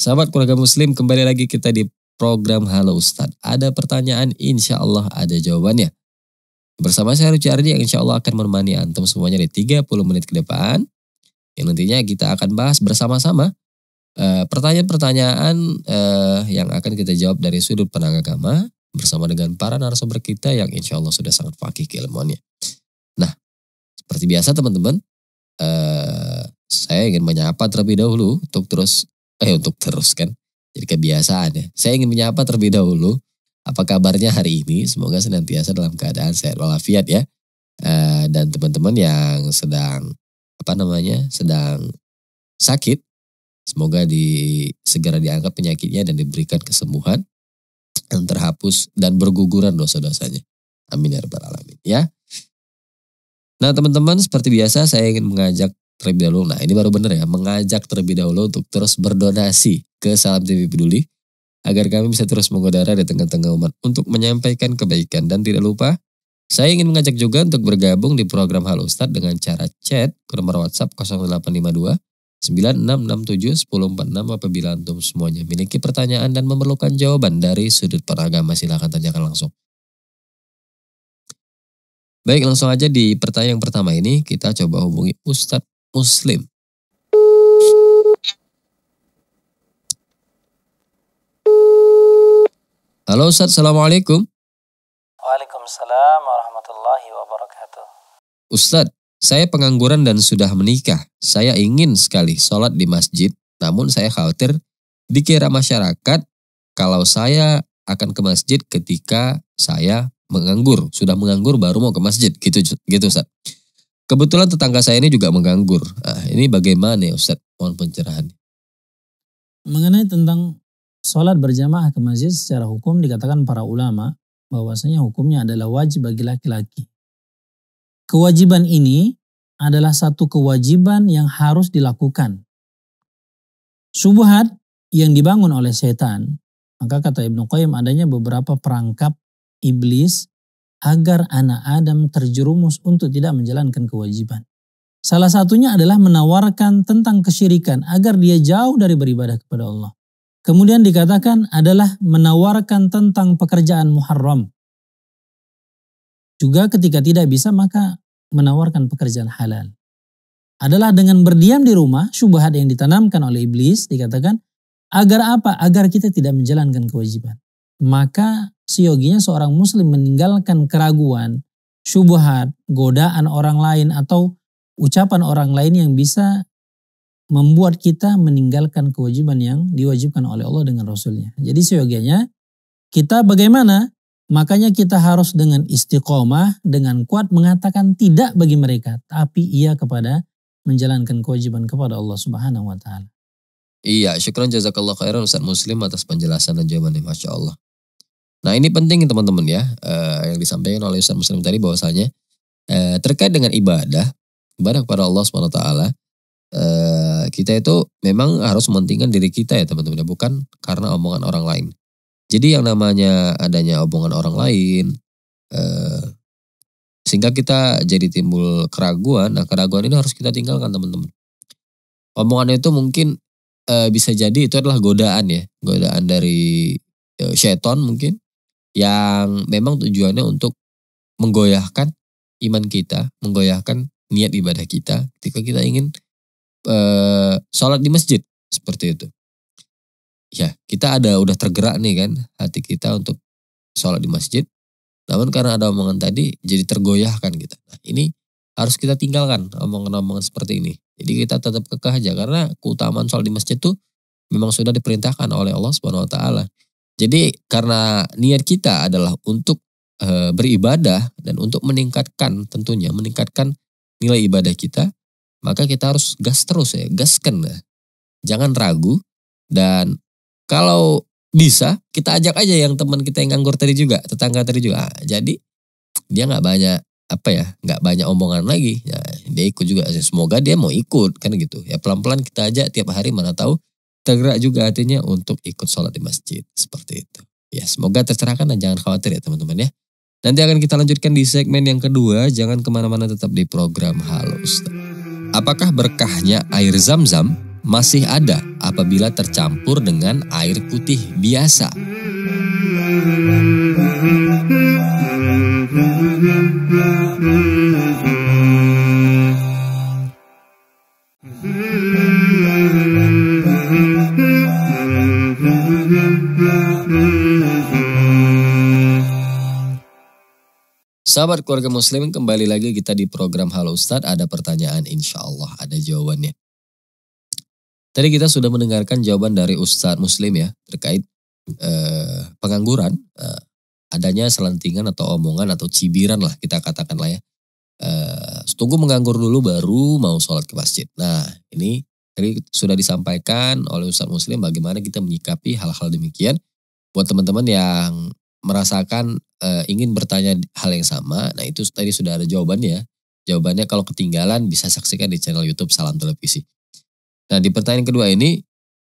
Sahabat keluarga muslim, kembali lagi kita di program Halo Ustadz. Ada pertanyaan, insya Allah ada jawabannya. Bersama saya Ruci Ardi yang insya Allah akan menemani Antum semuanya di 30 menit ke depan. Yang nantinya kita akan bahas bersama-sama eh, pertanyaan-pertanyaan e, e, yang akan kita jawab dari sudut pandang agama bersama dengan para narasumber kita yang insya Allah sudah sangat fakih keilmuannya. Nah, seperti biasa teman-teman, eh, saya ingin menyapa terlebih dahulu untuk terus eh untuk terus kan. Jadi kebiasaan ya. Saya ingin menyapa terlebih dahulu. Apa kabarnya hari ini? Semoga senantiasa dalam keadaan sehat walafiat ya. e, dan teman-teman yang sedang apa namanya sedang sakit semoga di segera diangkat penyakitnya dan diberikan kesembuhan yang terhapus dan berguguran dosa-dosanya amin ya rabbal alamin ya nah teman-teman seperti biasa saya ingin mengajak terlebih dahulu. Nah ini baru benar ya, mengajak terlebih dahulu untuk terus berdonasi ke Salam TV Peduli agar kami bisa terus mengudara di tengah-tengah umat untuk menyampaikan kebaikan. Dan tidak lupa, saya ingin mengajak juga untuk bergabung di program Halo Ustadz dengan cara chat ke nomor WhatsApp 0852 9667 1046 apabila antum semuanya memiliki pertanyaan dan memerlukan jawaban dari sudut peragama silahkan tanyakan langsung. Baik langsung aja di pertanyaan pertama ini kita coba hubungi Ustadz Muslim. Halo Ustaz, Assalamualaikum. Waalaikumsalam warahmatullahi wabarakatuh. Ustaz, saya pengangguran dan sudah menikah. Saya ingin sekali sholat di masjid, namun saya khawatir dikira masyarakat kalau saya akan ke masjid ketika saya menganggur. Sudah menganggur baru mau ke masjid, gitu gitu Ustaz. Kebetulan tetangga saya ini juga menganggur. Nah, ini bagaimana ya Ustaz? Mohon pencerahan. Mengenai tentang sholat berjamaah ke masjid secara hukum dikatakan para ulama bahwasanya hukumnya adalah wajib bagi laki-laki. Kewajiban ini adalah satu kewajiban yang harus dilakukan. Subuhat yang dibangun oleh setan, maka kata Ibnu Qayyim adanya beberapa perangkap iblis agar anak Adam terjerumus untuk tidak menjalankan kewajiban. Salah satunya adalah menawarkan tentang kesyirikan agar dia jauh dari beribadah kepada Allah. Kemudian dikatakan adalah menawarkan tentang pekerjaan muharram. Juga ketika tidak bisa maka menawarkan pekerjaan halal. Adalah dengan berdiam di rumah, syubhat yang ditanamkan oleh iblis dikatakan agar apa? Agar kita tidak menjalankan kewajiban. Maka seyoginya seorang muslim meninggalkan keraguan, syubhat, godaan orang lain atau ucapan orang lain yang bisa membuat kita meninggalkan kewajiban yang diwajibkan oleh Allah dengan Rasulnya. Jadi seyoginya kita bagaimana? Makanya kita harus dengan istiqomah, dengan kuat mengatakan tidak bagi mereka, tapi iya kepada menjalankan kewajiban kepada Allah Subhanahu wa taala. Iya, syukran jazakallah khairan Ustaz Muslim atas penjelasan dan jawabannya Masya Allah. Nah ini penting teman-teman ya uh, yang disampaikan oleh Ustaz Muslim tadi bahwasanya uh, terkait dengan ibadah ibadah kepada Allah SWT eh, kita itu memang harus mementingkan diri kita ya teman-teman ya, bukan karena omongan orang lain. Jadi yang namanya adanya omongan orang lain uh, sehingga kita jadi timbul keraguan. Nah keraguan ini harus kita tinggalkan teman-teman. Omongan itu mungkin uh, bisa jadi itu adalah godaan ya godaan dari uh, setan mungkin yang memang tujuannya untuk menggoyahkan iman kita, menggoyahkan niat ibadah kita ketika kita ingin e, sholat di masjid seperti itu. Ya, kita ada udah tergerak nih kan hati kita untuk sholat di masjid. Namun karena ada omongan tadi jadi tergoyahkan kita. Nah, ini harus kita tinggalkan omongan-omongan seperti ini. Jadi kita tetap kekeh aja karena keutamaan sholat di masjid itu memang sudah diperintahkan oleh Allah Subhanahu wa taala. Jadi karena niat kita adalah untuk e, beribadah dan untuk meningkatkan tentunya meningkatkan nilai ibadah kita, maka kita harus gas terus ya, gaskan ya. Jangan ragu dan kalau bisa kita ajak aja yang teman kita yang nganggur tadi juga, tetangga tadi juga. Ah, jadi dia nggak banyak apa ya, nggak banyak omongan lagi. Ya, dia ikut juga. Semoga dia mau ikut kan gitu. Ya pelan-pelan kita ajak tiap hari mana tahu tergerak juga hatinya untuk ikut sholat di masjid. Seperti itu. Ya semoga tercerahkan dan jangan khawatir ya teman-teman ya. Nanti akan kita lanjutkan di segmen yang kedua. Jangan kemana-mana tetap di program Halo Ustaz. Apakah berkahnya air zam-zam masih ada apabila tercampur dengan air putih biasa? Sahabat keluarga muslim, kembali lagi kita di program Halo Ustadz. Ada pertanyaan insya Allah, ada jawabannya. Tadi kita sudah mendengarkan jawaban dari Ustadz Muslim ya, terkait eh, pengangguran. Eh, adanya selentingan atau omongan atau cibiran lah kita katakan lah ya. Eh, tunggu menganggur dulu baru mau sholat ke masjid. Nah ini tadi sudah disampaikan oleh Ustadz Muslim bagaimana kita menyikapi hal-hal demikian. Buat teman-teman yang merasakan e, ingin bertanya hal yang sama, nah itu tadi sudah ada jawabannya. Jawabannya kalau ketinggalan bisa saksikan di channel YouTube Salam Televisi. Nah di pertanyaan kedua ini,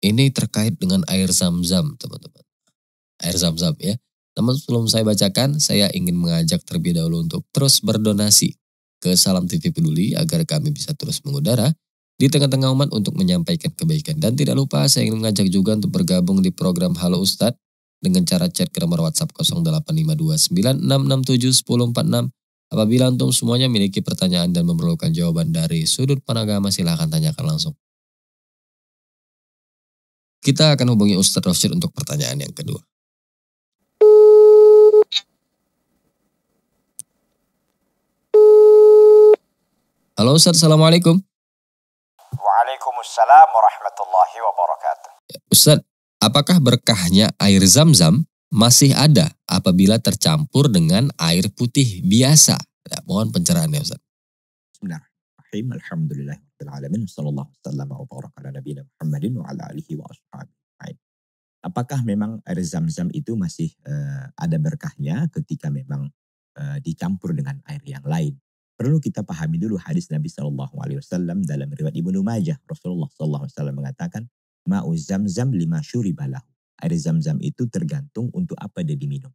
ini terkait dengan air zam-zam teman-teman. Air zam-zam ya. Namun sebelum saya bacakan, saya ingin mengajak terlebih dahulu untuk terus berdonasi ke Salam TV Peduli agar kami bisa terus mengudara di tengah-tengah umat untuk menyampaikan kebaikan. Dan tidak lupa saya ingin mengajak juga untuk bergabung di program Halo Ustadz dengan cara chat ke nomor WhatsApp 085296671046. Apabila antum semuanya memiliki pertanyaan dan memerlukan jawaban dari sudut penagama silahkan tanyakan langsung. Kita akan hubungi Ustadz Rafsir untuk pertanyaan yang kedua. Halo Ustadz, Assalamualaikum. Waalaikumsalam warahmatullahi wabarakatuh. Ustadz, Apakah berkahnya air zam-zam masih ada apabila tercampur dengan air putih biasa? Ya, mohon pencerahannya Ustaz. Bismillahirrahmanirrahim. wa baraka ala nabiyina Muhammadin wa ala alihi wa Apakah memang air zam-zam itu masih uh, ada berkahnya ketika memang uh, dicampur dengan air yang lain? perlu kita pahami dulu hadis Nabi saw dalam riwayat Ibnu Majah Rasulullah saw mengatakan Ma'u zam-zam lima ada Air zam-zam itu tergantung untuk apa dia diminum.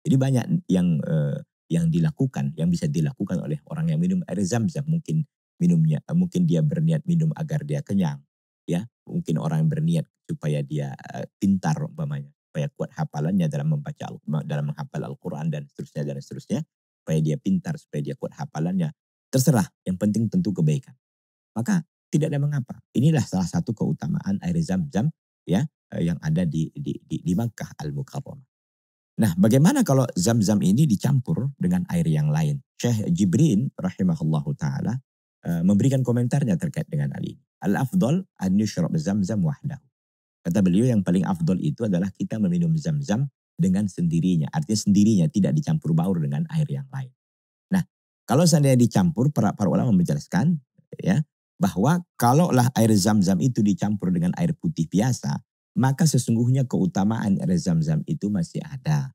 Jadi banyak yang eh, yang dilakukan, yang bisa dilakukan oleh orang yang minum air zam Mungkin minumnya, eh, mungkin dia berniat minum agar dia kenyang. ya Mungkin orang yang berniat supaya dia eh, pintar umpamanya. Supaya kuat hafalannya dalam membaca, dalam menghafal Al-Quran dan seterusnya, dan seterusnya. Supaya dia pintar, supaya dia kuat hafalannya. Terserah, yang penting tentu kebaikan. Maka tidak ada mengapa. Inilah salah satu keutamaan air zam-zam ya eh, yang ada di di di, di Makkah Al-Mukarramah. Nah, bagaimana kalau zam-zam ini dicampur dengan air yang lain? Syekh Jibrin rahimahullahu taala eh, memberikan komentarnya terkait dengan hal ini. Al-afdal an yushrab zam-zam wahdahu. Kata beliau yang paling afdol itu adalah kita meminum zam-zam dengan sendirinya. Artinya sendirinya tidak dicampur baur dengan air yang lain. Nah, kalau seandainya dicampur, para, para ulama menjelaskan ya bahwa kalaulah air zam-zam itu dicampur dengan air putih biasa, maka sesungguhnya keutamaan air zam-zam itu masih ada.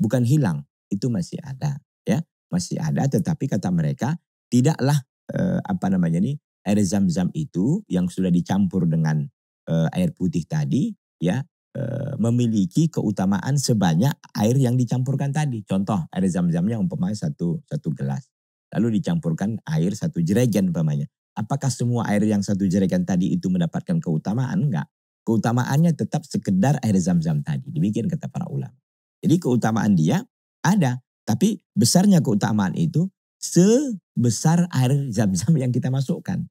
Bukan hilang, itu masih ada. ya Masih ada, tetapi kata mereka, tidaklah eh, apa namanya ini air zam-zam itu yang sudah dicampur dengan eh, air putih tadi, ya eh, memiliki keutamaan sebanyak air yang dicampurkan tadi. Contoh, air zam-zamnya umpamanya satu, satu gelas. Lalu dicampurkan air satu jerigen umpamanya Apakah semua air yang satu jerikan tadi itu mendapatkan keutamaan? Enggak. Keutamaannya tetap sekedar air zam-zam tadi. Demikian kata para ulama. Jadi keutamaan dia ada. Tapi besarnya keutamaan itu sebesar air zam-zam yang kita masukkan.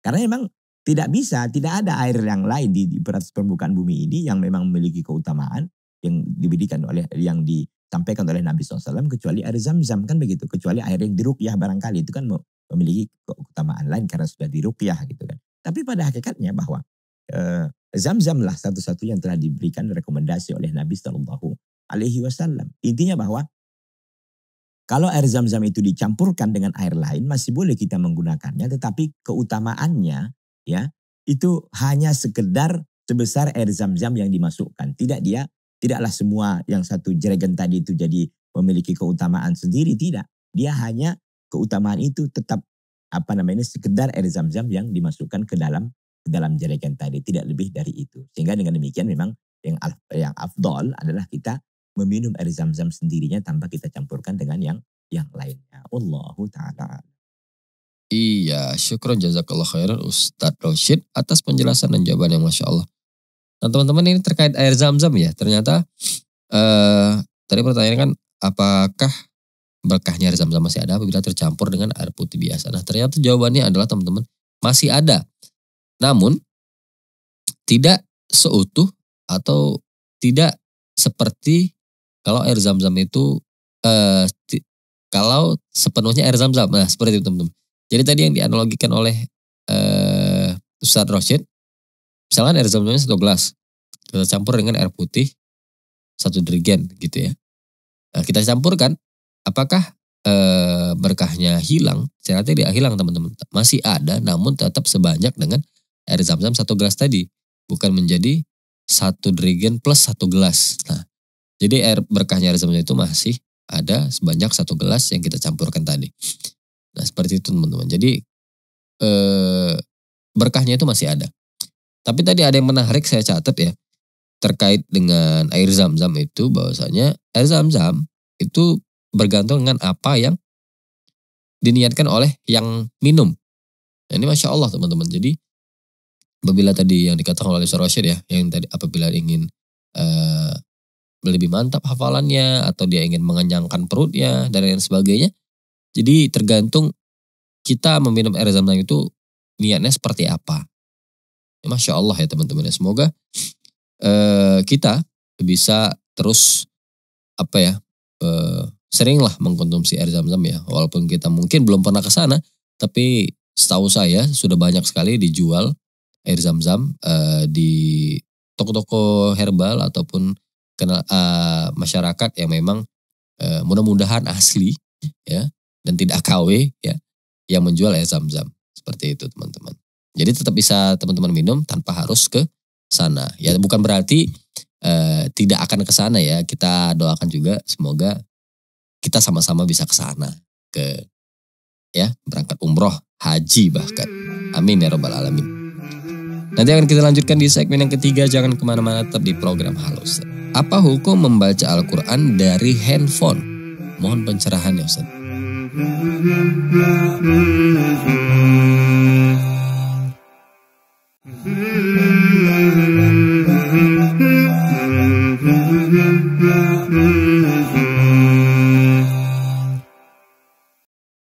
Karena memang tidak bisa, tidak ada air yang lain di, di permukaan bumi ini yang memang memiliki keutamaan yang diberikan oleh yang disampaikan oleh Nabi SAW kecuali air zam-zam kan begitu kecuali air yang ya barangkali itu kan memiliki keutamaan lain karena sudah dirupiah gitu kan. Tapi pada hakikatnya bahwa eh, zam-zam e, lah satu satu yang telah diberikan rekomendasi oleh Nabi Sallallahu Alaihi Wasallam. Intinya bahwa kalau air zam-zam itu dicampurkan dengan air lain masih boleh kita menggunakannya, tetapi keutamaannya ya itu hanya sekedar sebesar air zam-zam yang dimasukkan. Tidak dia tidaklah semua yang satu jerigen tadi itu jadi memiliki keutamaan sendiri tidak. Dia hanya keutamaan itu tetap apa namanya sekedar air zam-zam yang dimasukkan ke dalam ke dalam jerigen tadi tidak lebih dari itu. Sehingga dengan demikian memang yang yang afdol adalah kita meminum air zam-zam sendirinya tanpa kita campurkan dengan yang yang lainnya. Allahu taala. Iya, syukron jazakallah khairan Ustaz Roshid atas penjelasan dan jawaban yang Masya Allah. Nah teman-teman ini terkait air zam-zam ya, ternyata eh, tadi pertanyaan kan apakah berkahnya air zam-zam masih ada apabila tercampur dengan air putih biasa. Nah ternyata jawabannya adalah teman-teman masih ada. Namun tidak seutuh atau tidak seperti kalau air zam-zam itu eh, kalau sepenuhnya air zam-zam. Nah seperti itu teman-teman. Jadi tadi yang dianalogikan oleh eh, Ustaz Rashid, misalkan air zam-zamnya satu gelas, kita campur dengan air putih satu derigen gitu ya. Nah, kita campurkan Apakah e, berkahnya hilang? Saya tidak hilang teman-teman. Masih ada namun tetap sebanyak dengan air zam-zam satu gelas tadi. Bukan menjadi satu derigen plus satu gelas. Nah, jadi air berkahnya air zam-zam itu masih ada sebanyak satu gelas yang kita campurkan tadi. Nah seperti itu teman-teman. Jadi e, berkahnya itu masih ada. Tapi tadi ada yang menarik saya catat ya terkait dengan air zam-zam itu bahwasanya air zam-zam itu bergantung dengan apa yang diniatkan oleh yang minum. Nah, ini masya Allah teman-teman. Jadi apabila tadi yang dikatakan oleh Rashid ya, yang tadi apabila ingin uh, lebih mantap hafalannya atau dia ingin mengenyangkan perutnya dan lain sebagainya. Jadi tergantung kita meminum air zam itu niatnya seperti apa. Ya, Masya Allah ya teman-teman ya. Semoga uh, kita bisa terus apa ya eh, seringlah mengkonsumsi air zam-zam ya. Walaupun kita mungkin belum pernah ke sana, tapi setahu saya sudah banyak sekali dijual air zam-zam uh, di toko-toko herbal ataupun kenal uh, masyarakat yang memang uh, mudah-mudahan asli ya dan tidak KW ya yang menjual air zam-zam seperti itu teman-teman. Jadi tetap bisa teman-teman minum tanpa harus ke sana. Ya bukan berarti uh, tidak akan ke sana ya. Kita doakan juga semoga kita sama-sama bisa ke sana ke ya berangkat umroh haji bahkan amin ya robbal alamin nanti akan kita lanjutkan di segmen yang ketiga jangan kemana-mana tetap di program halus apa hukum membaca Al-Quran dari handphone mohon pencerahan ya Ustaz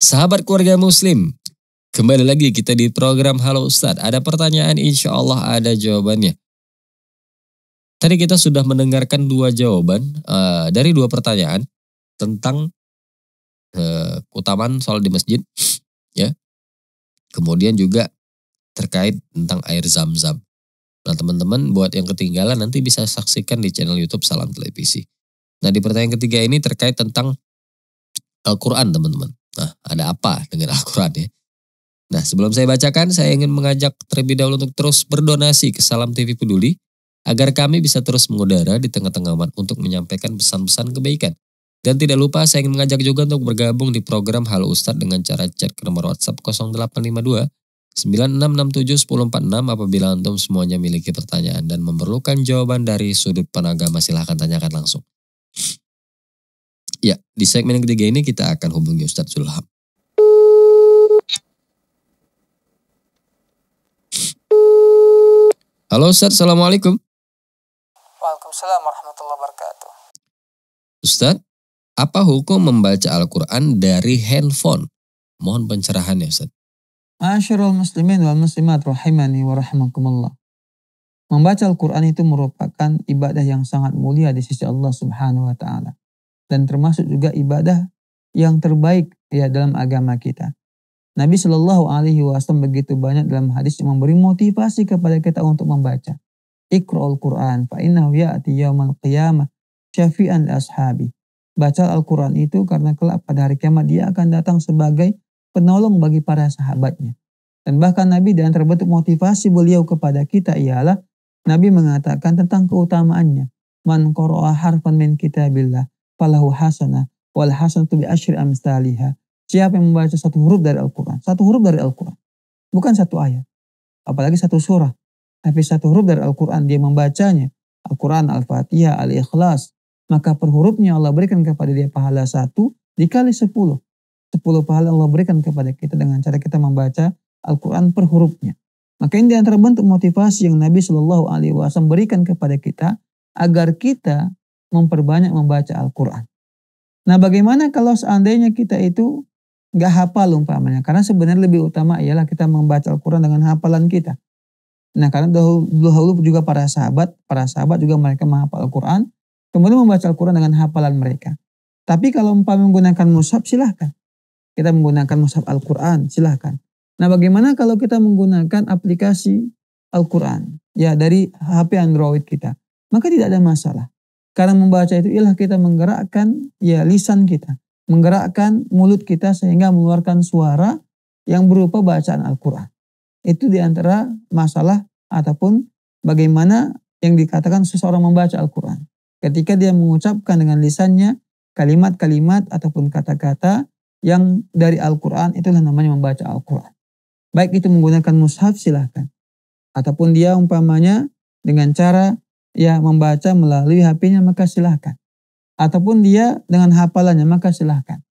Sahabat keluarga muslim, kembali lagi kita di program Halo Ustadz. Ada pertanyaan insya Allah ada jawabannya. Tadi kita sudah mendengarkan dua jawaban uh, dari dua pertanyaan tentang uh, keutamaan soal di masjid. ya. Kemudian juga terkait tentang air zam-zam. Nah teman-teman buat yang ketinggalan nanti bisa saksikan di channel Youtube Salam Televisi. Nah di pertanyaan ketiga ini terkait tentang Al-Quran teman-teman. Nah, ada apa dengan Al-Quran ya? Nah, sebelum saya bacakan, saya ingin mengajak terlebih dahulu untuk terus berdonasi ke Salam TV Peduli agar kami bisa terus mengudara di tengah-tengah umat untuk menyampaikan pesan-pesan kebaikan. Dan tidak lupa saya ingin mengajak juga untuk bergabung di program Halo Ustadz dengan cara chat ke nomor WhatsApp 0852 9667 1046 apabila antum semuanya memiliki pertanyaan dan memerlukan jawaban dari sudut penagama silahkan tanyakan langsung. Ya, di segmen yang ketiga ini kita akan hubungi Ustadz Zulham. Halo Ustadz, Assalamualaikum. Waalaikumsalam warahmatullahi wabarakatuh. Ustadz, apa hukum membaca Al-Quran dari handphone? Mohon pencerahannya Ustaz. Masyarul muslimin wa muslimat rahimani wa rahimakumullah. Membaca Al-Quran itu merupakan ibadah yang sangat mulia di sisi Allah subhanahu wa ta'ala dan termasuk juga ibadah yang terbaik ya dalam agama kita. Nabi Shallallahu Alaihi Wasallam begitu banyak dalam hadis yang memberi motivasi kepada kita untuk membaca. Iqra'ul Quran fa innahu ya'ti yaumal qiyamah syafi'an ashabi. Baca Al-Quran itu karena kelak pada hari kiamat dia akan datang sebagai penolong bagi para sahabatnya. Dan bahkan Nabi dan terbentuk motivasi beliau kepada kita ialah Nabi mengatakan tentang keutamaannya. Man qara'a harfan min kitabillah falahu hasanah wal hasanatu bi asyri amsalihah. Siapa yang membaca satu huruf dari Al-Qur'an, satu huruf dari Al-Qur'an. Bukan satu ayat, apalagi satu surah, tapi satu huruf dari Al-Qur'an dia membacanya. Al-Quran, Al-Fatihah, Al-Ikhlas. Maka per hurufnya Allah berikan kepada dia pahala satu dikali sepuluh. Sepuluh pahala Allah berikan kepada kita dengan cara kita membaca Al-Quran per hurufnya. Maka ini antara bentuk motivasi yang Nabi Shallallahu Alaihi Wasallam berikan kepada kita agar kita memperbanyak membaca Al-Quran. Nah bagaimana kalau seandainya kita itu gak hafal umpamanya. Karena sebenarnya lebih utama ialah kita membaca Al-Quran dengan hafalan kita. Nah karena dahulu, dahulu juga para sahabat, para sahabat juga mereka menghafal Al-Quran. Kemudian membaca Al-Quran dengan hafalan mereka. Tapi kalau umpamanya menggunakan mushab silahkan. Kita menggunakan mushab Al-Quran silahkan. Nah bagaimana kalau kita menggunakan aplikasi Al-Quran? Ya dari HP Android kita. Maka tidak ada masalah. Karena membaca itu ialah kita menggerakkan ya lisan kita, menggerakkan mulut kita sehingga mengeluarkan suara yang berupa bacaan Al-Qur'an. Itu di antara masalah ataupun bagaimana yang dikatakan seseorang membaca Al-Qur'an. Ketika dia mengucapkan dengan lisannya kalimat-kalimat ataupun kata-kata yang dari Al-Qur'an itulah namanya membaca Al-Qur'an. Baik itu menggunakan mushaf silahkan. Ataupun dia umpamanya dengan cara ya membaca melalui HP-nya maka silahkan. Ataupun dia dengan hafalannya maka silahkan.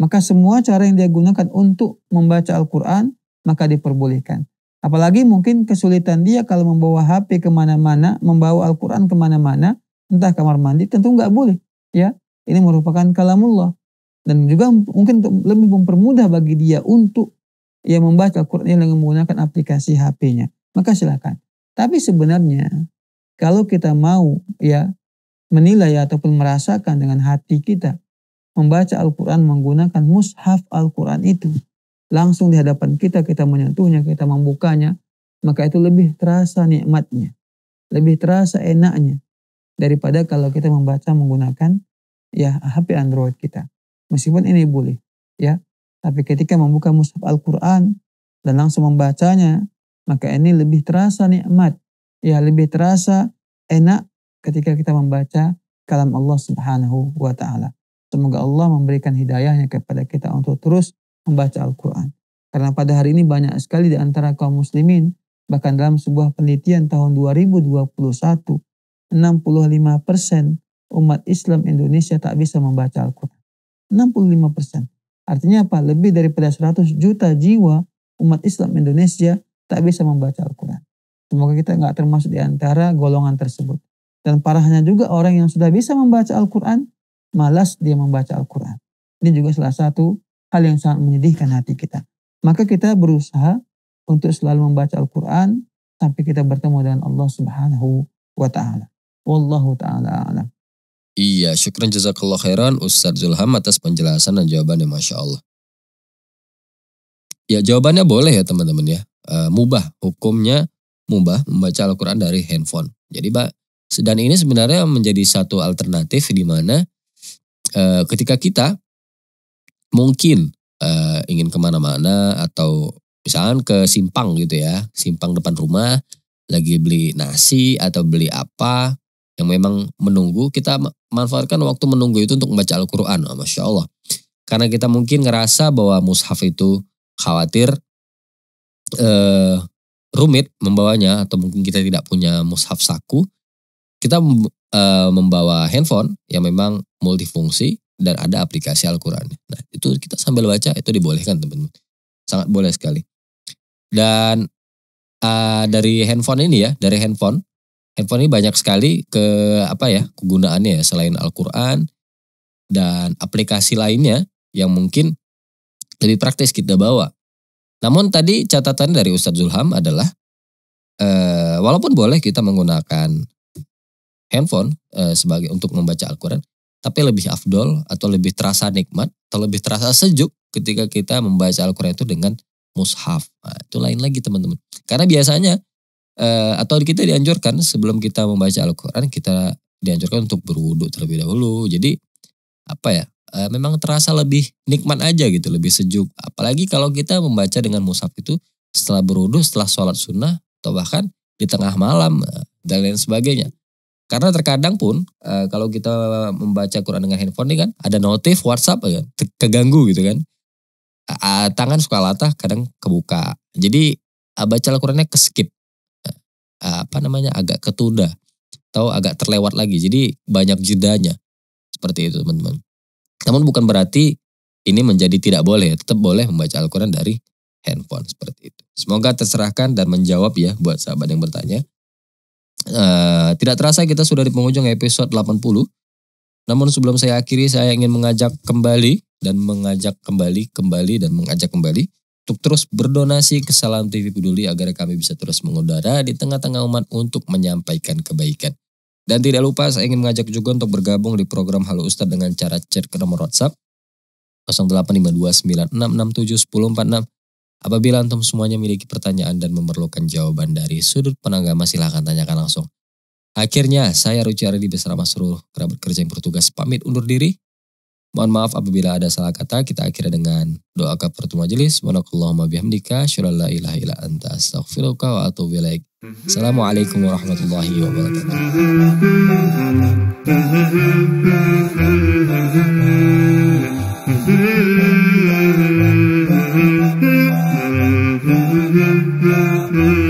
Maka semua cara yang dia gunakan untuk membaca Al-Quran maka diperbolehkan. Apalagi mungkin kesulitan dia kalau membawa HP kemana-mana, membawa Al-Quran kemana-mana, entah kamar mandi, tentu nggak boleh. Ya, ini merupakan kalamullah. Dan juga mungkin lebih mempermudah bagi dia untuk ya membaca Al-Quran dengan menggunakan aplikasi HP-nya. Maka silahkan. Tapi sebenarnya kalau kita mau ya menilai ataupun merasakan dengan hati kita membaca Al-Quran menggunakan mushaf Al-Quran itu langsung di hadapan kita kita menyentuhnya kita membukanya maka itu lebih terasa nikmatnya lebih terasa enaknya daripada kalau kita membaca menggunakan ya HP Android kita meskipun ini boleh ya tapi ketika membuka mushaf Al-Quran dan langsung membacanya maka ini lebih terasa nikmat ya lebih terasa enak ketika kita membaca kalam Allah Subhanahu wa taala. Semoga Allah memberikan hidayahnya kepada kita untuk terus membaca Al-Qur'an. Karena pada hari ini banyak sekali di antara kaum muslimin bahkan dalam sebuah penelitian tahun 2021 65% umat Islam Indonesia tak bisa membaca Al-Qur'an. 65%. Artinya apa? Lebih daripada 100 juta jiwa umat Islam Indonesia tak bisa membaca Al-Qur'an. Semoga kita nggak termasuk di antara golongan tersebut. Dan parahnya juga orang yang sudah bisa membaca Al-Quran, malas dia membaca Al-Quran. Ini juga salah satu hal yang sangat menyedihkan hati kita. Maka kita berusaha untuk selalu membaca Al-Quran sampai kita bertemu dengan Allah Subhanahu wa taala. Wallahu taala alam. Iya, syukran jazakallah khairan Ustaz Zulham atas penjelasan dan jawabannya Masya Allah. Ya jawabannya boleh ya teman-teman ya. E, mubah hukumnya mubah membaca Al-Quran dari handphone. Jadi Pak, dan ini sebenarnya menjadi satu alternatif di mana e, ketika kita mungkin e, ingin kemana-mana atau misalkan ke simpang gitu ya, simpang depan rumah, lagi beli nasi atau beli apa yang memang menunggu, kita manfaatkan waktu menunggu itu untuk membaca Al-Quran. Oh, Masya Allah. Karena kita mungkin ngerasa bahwa mushaf itu khawatir eh, rumit membawanya atau mungkin kita tidak punya mushaf saku, kita uh, membawa handphone yang memang multifungsi dan ada aplikasi Al-Quran. Nah itu kita sambil baca itu dibolehkan teman-teman. Sangat boleh sekali. Dan uh, dari handphone ini ya, dari handphone, handphone ini banyak sekali ke apa ya kegunaannya ya, selain Al-Quran dan aplikasi lainnya yang mungkin lebih praktis kita bawa namun tadi catatan dari Ustadz Zulham adalah e, walaupun boleh kita menggunakan handphone e, sebagai untuk membaca Al-Qur'an, tapi lebih afdol atau lebih terasa nikmat atau lebih terasa sejuk ketika kita membaca Al-Qur'an itu dengan mushaf. Nah, itu lain lagi teman-teman. Karena biasanya e, atau kita dianjurkan sebelum kita membaca Al-Qur'an kita dianjurkan untuk berwudu terlebih dahulu. Jadi apa ya? e, memang terasa lebih nikmat aja gitu, lebih sejuk. Apalagi kalau kita membaca dengan musaf itu setelah beruduh, setelah sholat sunnah, atau bahkan di tengah malam, eh, dan lain sebagainya. Karena terkadang pun e, kalau kita membaca Quran dengan handphone ini kan ada notif WhatsApp kan, keganggu gitu kan. E, tangan suka latah kadang kebuka. Jadi e, baca Al-Qurannya keskip. E, apa namanya agak ketunda atau agak terlewat lagi. Jadi banyak jedanya. Seperti itu teman-teman. Namun bukan berarti ini menjadi tidak boleh, tetap boleh membaca Al-Quran dari handphone seperti itu. Semoga terserahkan dan menjawab ya buat sahabat yang bertanya. Uh, tidak terasa kita sudah di penghujung episode 80. Namun sebelum saya akhiri saya ingin mengajak kembali dan mengajak kembali, kembali dan mengajak kembali untuk terus berdonasi ke Salam TV Peduli agar kami bisa terus mengudara di tengah-tengah umat untuk menyampaikan kebaikan. Dan tidak lupa saya ingin mengajak juga untuk bergabung di program Halo Ustaz dengan cara chat ke nomor WhatsApp 085296671046. Apabila antum semuanya memiliki pertanyaan dan memerlukan jawaban dari sudut penanggama silahkan tanyakan langsung. Akhirnya saya Ruci Ardi bersama Masrul, kerabat kerja yang bertugas pamit undur diri. Mohon maaf apabila ada salah kata, kita akhiri dengan doa kafaratul majelis. Subhanakallahumma bihamdika, syalala ilaha illa anta astaghfiruka wa atubu ilaik. Assalamualaikum warahmatullahi wabarakatuh.